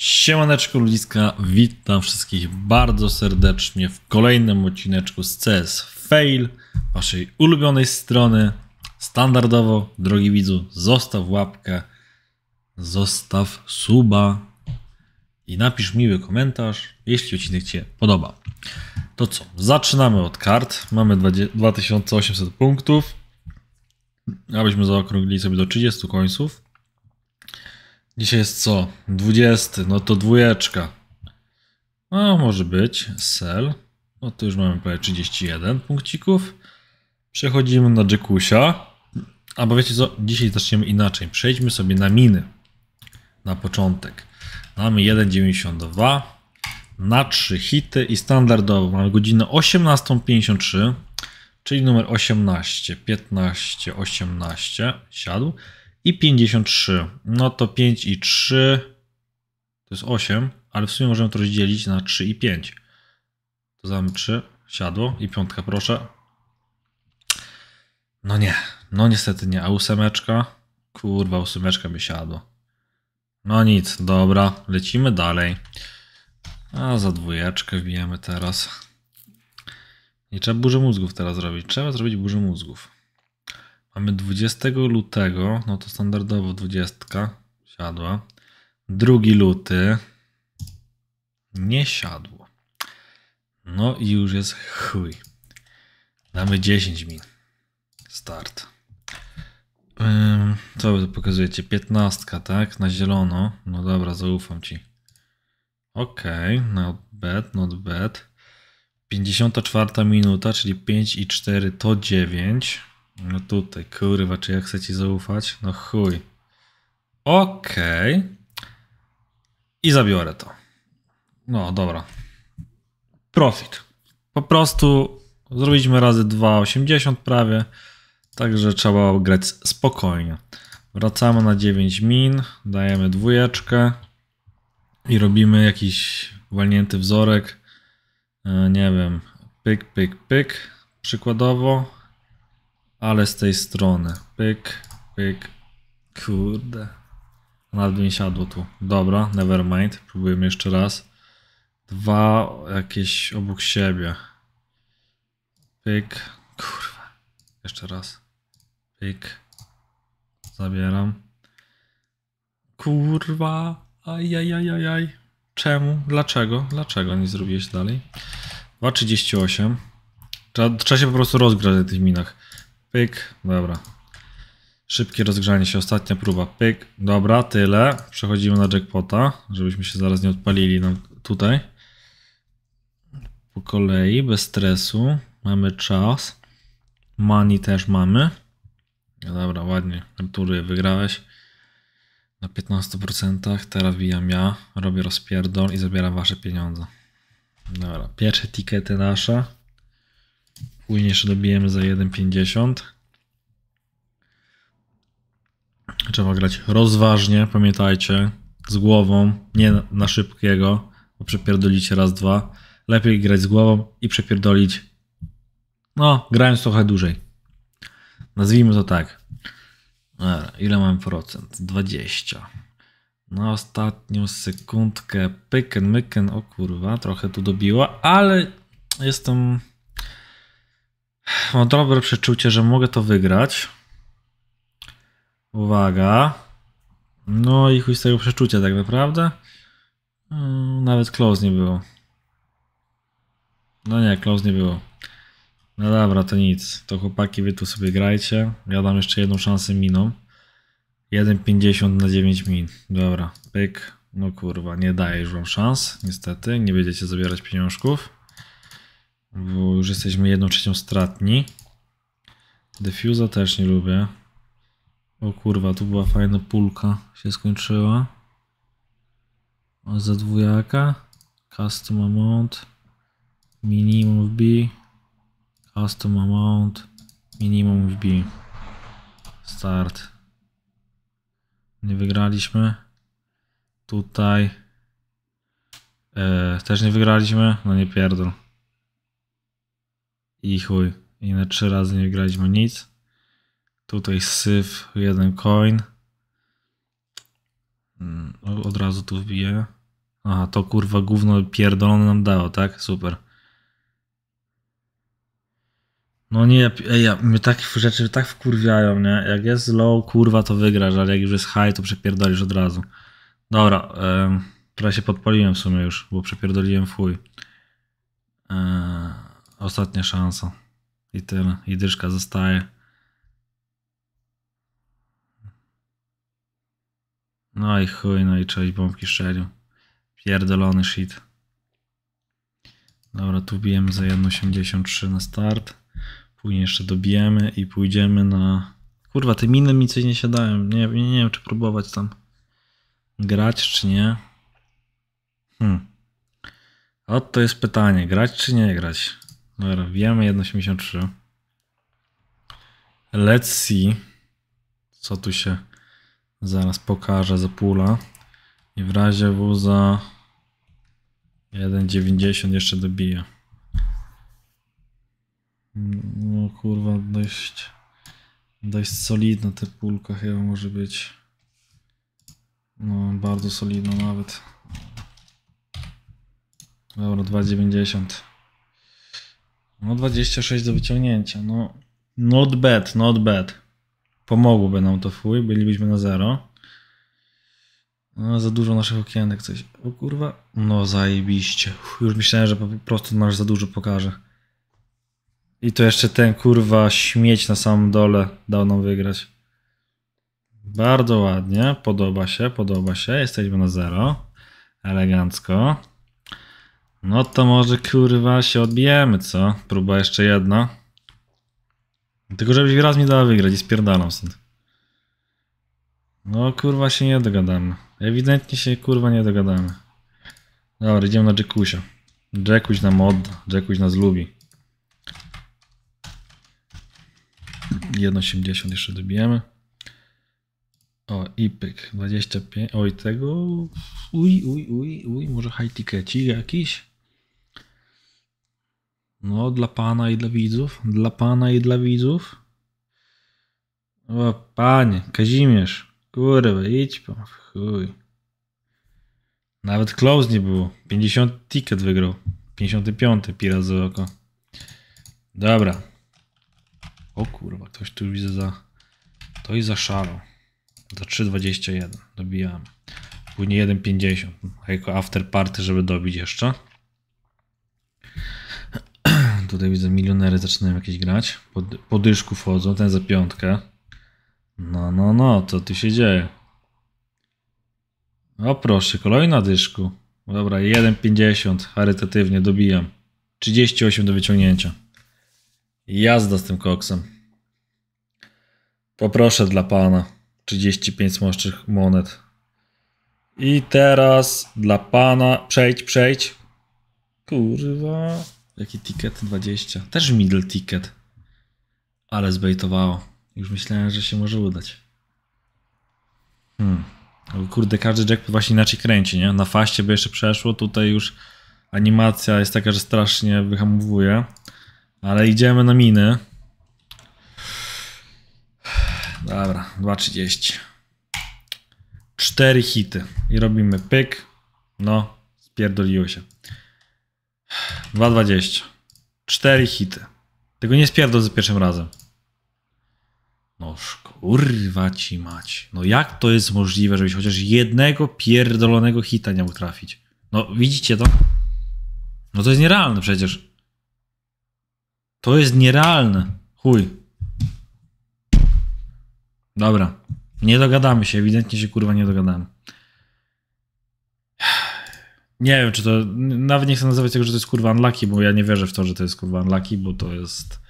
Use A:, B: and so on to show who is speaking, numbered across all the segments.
A: Siemaneczko ludziska, witam wszystkich bardzo serdecznie w kolejnym odcineczku z CS Fail, waszej ulubionej strony. Standardowo, drogi widzu, zostaw łapkę, zostaw suba i napisz miły komentarz, jeśli odcinek Cię podoba. To co, zaczynamy od kart. Mamy 2800 punktów, abyśmy zaokrąglili sobie do 30 końców. Dzisiaj jest co? 20, no to dwójeczka. No, może być. Sel. No to już mamy prawie 31 punkcików. Przechodzimy na Jekusia. A bo wiecie co? Dzisiaj zaczniemy inaczej. Przejdźmy sobie na miny. Na początek. Mamy 1,92 na 3 hity i standardowo mamy godzinę 18.53, czyli numer 18, 15, 18 siadł i 53. No to 5 i 3 to jest 8, ale w sumie możemy to rozdzielić na 3 i 5. To zamy 3, siadło i piątka proszę. No nie, no niestety nie, a ósemeczka? Kurwa, ósemeczka by siadła. No nic, dobra, lecimy dalej. A za dwójeczkę wbijemy teraz. Nie trzeba burzy mózgów teraz zrobić. Trzeba zrobić burzy mózgów. Mamy 20 lutego, no to standardowo 20 siadła. 2 luty nie siadło. No i już jest chuj. Mamy 10 min. Start. co wy tu pokazujecie? 15, tak? Na zielono. No dobra, zaufam ci. Ok, not bad, not bad. 54 minuta, czyli 5 i 4 to 9. No tutaj, kurwa, czy ja chcę ci zaufać? No chuj. Okej. Okay. I zabiorę to. No, dobra. Profit. Po prostu zrobiliśmy razy 2,80 prawie. Także trzeba grać spokojnie. Wracamy na 9 min, dajemy dwójeczkę i robimy jakiś walnięty wzorek. E, nie wiem, pyk, pyk, pyk przykładowo ale z tej strony. Pyk, pyk. Kurde. Nawet by mi siadło tu. Dobra, never mind. Próbujemy jeszcze raz. Dwa jakieś obok siebie. Pyk. Kurwa. Jeszcze raz. Pyk. Zabieram. Kurwa. Ajajajajaj. Czemu? Dlaczego? Dlaczego nie zrobiłeś dalej? 2.38. Trzeba, trzeba się po prostu rozgrać na tych minach. Pyk, dobra. Szybkie rozgrzanie się, ostatnia próba. Pyk, dobra, tyle. Przechodzimy na jackpota, żebyśmy się zaraz nie odpalili nam tutaj. Po kolei, bez stresu. Mamy czas. Money też mamy. dobra, ładnie. Artury, wygrałeś. Na 15% teraz wijam ja, robię rozpierdol i zabieram wasze pieniądze. Dobra, pierwsze tikety nasze. Później jeszcze dobijemy za 1,50. Trzeba grać rozważnie, pamiętajcie, z głową, nie na szybkiego, bo przepierdolicie raz, dwa. Lepiej grać z głową i przepierdolić, no, grając trochę dłużej. Nazwijmy to tak. Ile mam procent? 20. Na ostatnią sekundkę pyken, myken, o kurwa, trochę tu dobiła, ale jestem Mam dobre przeczucie, że mogę to wygrać. Uwaga. No i chuj z tego przeczucia tak naprawdę. Mm, nawet close nie było. No nie, close nie było. No dobra, to nic. To chłopaki, wy tu sobie grajcie. Ja dam jeszcze jedną szansę miną. 1,50 na 9 min. Dobra, pyk. No kurwa, nie daję już wam szans, niestety. Nie będziecie zabierać pieniążków bo już jesteśmy jedną trzecią stratni. Defusa też nie lubię. O kurwa, tu była fajna pulka, się skończyła. za dwójaka. Custom amount. Minimum w B. Custom amount. Minimum B. Start. Nie wygraliśmy. Tutaj. Eee, też nie wygraliśmy. No nie pierdol i chuj. I na trzy razy nie wygraliśmy nic. Tutaj syf, jeden coin. Mm, od razu tu wbiję. Aha, to kurwa gówno pierdolone nam dało, tak? Super. No nie, ej, ja, mnie takie rzeczy tak wkurwiają, nie? Jak jest low, kurwa, to wygrasz, ale jak już jest high, to przepierdolisz od razu. Dobra, ym, trochę się podpaliłem w sumie już, bo przepierdoliłem fuj. Ostatnia szansa. I tyle. I dyszka zostaje. No i chuj, no i cześć, bombki szczelił. Pierdolony shit. Dobra, tu bijemy za 1,83 na start. Później jeszcze dobijemy i pójdziemy na... Kurwa, te miny mi coś nie siadają. Nie, nie, nie wiem, czy próbować tam grać, czy nie. Hmm. Oto jest pytanie, grać czy nie grać? Dobra, wiemy 1,83. Let's see, co tu się zaraz pokaże za pula. I w razie wuza 1,90 jeszcze dobija. No kurwa, dość, dość solidna ta pulka chyba może być. No, bardzo solidna nawet. Dobra, 2,90. No 26 do wyciągnięcia, no not bad, not bad. Pomogłoby nam to fuj, bylibyśmy na zero. No, za dużo naszych okienek coś. O kurwa. No zajebiście. już myślałem, że po prostu masz za dużo pokaże. I to jeszcze ten kurwa śmieć na samym dole dał nam wygrać. Bardzo ładnie. Podoba się, podoba się. Jesteśmy na zero. Elegancko. No to może kurwa się odbijemy, co? Próba jeszcze jedna. Tylko żebyś raz mi dała wygrać i spierdalam stąd. No kurwa się nie dogadamy. Ewidentnie się kurwa nie dogadamy. Dobra, idziemy na Jackusia. Jackuś nam odda, Jackuś nas lubi. 1,80 jeszcze dobijemy. O, ipyk, 25. Oj, tego. Uj, uj, uj, uj. Może high tickecik jakiś? No, dla pana i dla widzów. Dla pana i dla widzów. O, panie, Kazimierz. Kurwa, idź pan w chuj. Nawet close nie było. 50 ticket wygrał. 55 pirat za oko. Dobra. O kurwa, ktoś tu widzę za... To i za szaro. Za 3,21. Dobijamy. Później 1,50. Jako after party, żeby dobić jeszcze. Tutaj widzę milionery zaczynają jakieś grać. Po, dyszku wchodzą, ten za piątkę. No, no, no, co tu się dzieje? O proszę, kolejna dyszku. Dobra, 1,50 charytatywnie dobijam. 38 do wyciągnięcia. Jazda z tym koksem. Poproszę dla pana 35 smoczych monet. I teraz dla pana przejdź, przejdź. Kurwa. Jaki ticket? 20. Też middle ticket. Ale zbejtowało. Już myślałem, że się może udać. Hmm. No kurde, każdy jackpot właśnie inaczej kręci, nie? Na faście by jeszcze przeszło, tutaj już animacja jest taka, że strasznie wyhamowuje. Ale idziemy na miny. Dobra, 2.30. Cztery hity. I robimy pyk. No, spierdoliło się. 2,20. 4 hity. Tego nie spierdol za pierwszym razem. No kurwa ci mać. No jak to jest możliwe, żebyś chociaż jednego pierdolonego hita nie mógł trafić? No widzicie to? No to jest nierealne przecież. To jest nierealne. Chuj. Dobra. Nie dogadamy się, ewidentnie się kurwa nie dogadamy. Nie wiem, czy to. Nawet nie chcę nazywać tego, że to jest kurwa unlucky, bo ja nie wierzę w to, że to jest kurwa unlucky, bo to jest.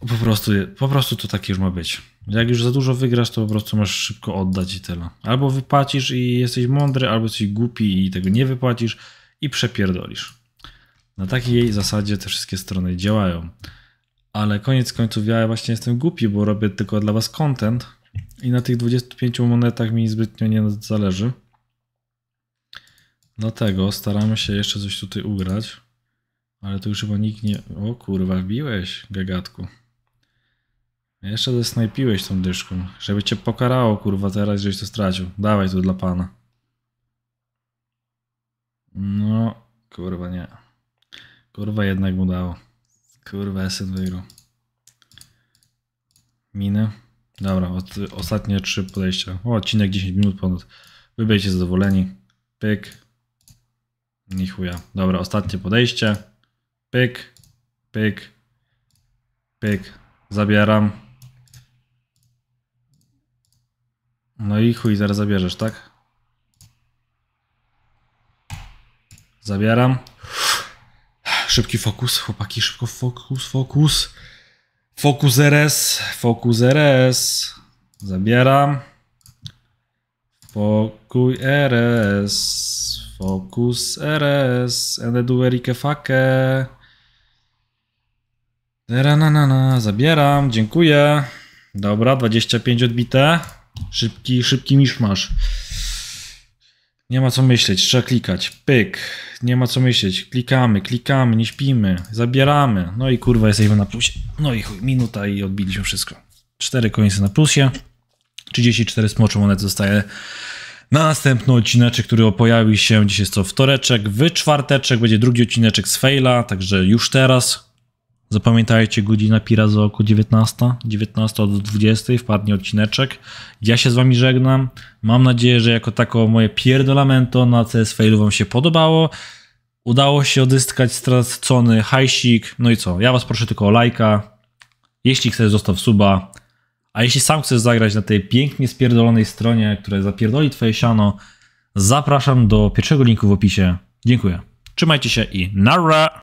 A: Po prostu, po prostu to tak już ma być. Jak już za dużo wygrasz, to po prostu masz szybko oddać i tyle. Albo wypłacisz i jesteś mądry, albo jesteś głupi i tego nie wypłacisz i przepierdolisz. Na takiej zasadzie te wszystkie strony działają. Ale koniec końców ja właśnie jestem głupi, bo robię tylko dla was content i na tych 25 monetach mi zbytnio nie zależy. Dlatego no staramy się jeszcze coś tutaj ugrać. Ale tu już chyba nikt nie... O kurwa, wbiłeś, gagatku. Jeszcze zesnajpiłeś tą dyszką. Żeby cię pokarało, kurwa, teraz, żeś to stracił. Dawaj tu dla pana. No, kurwa nie. Kurwa jednak mu dało. Kurwa, esen wygrał. Minę. Dobra, ostatnie trzy podejścia. O, odcinek 10 minut ponad. Wy zadowoleni. Pyk. Ni chuja. Dobra, ostatnie podejście. Pyk, pyk, pyk. Zabieram. No i chuj, zaraz zabierzesz, tak? Zabieram. Szybki fokus, chłopaki, szybko fokus, fokus. Fokus RS, fokus RS. Zabieram. Pokój RS. Focus RS, Enedu Erike Fake. Rananana, zabieram, dziękuję. Dobra, 25 odbite. Szybki, szybki miszmasz. Nie ma co myśleć, trzeba klikać. Pyk. Nie ma co myśleć. Klikamy, klikamy, nie śpimy. Zabieramy. No i kurwa, jesteśmy na plusie. No i chuj, minuta i odbiliśmy wszystko. Cztery końce na plusie. 34 smoczu one zostaje na następny odcineczek, który pojawi się dzisiaj jest co wtoreczek, w czwarteczek będzie drugi odcineczek z Faila, także już teraz zapamiętajcie godzina Pira około 19, 19 do 20 wpadnie odcineczek. Ja się z wami żegnam, mam nadzieję, że jako tako moje pierdolamento na CS Failu wam się podobało. Udało się odzyskać stracony hajsik, no i co, ja was proszę tylko o lajka, jeśli chcesz zostaw suba, a jeśli sam chcesz zagrać na tej pięknie spierdolonej stronie, która zapierdoli twoje siano, zapraszam do pierwszego linku w opisie. Dziękuję. Trzymajcie się i nara!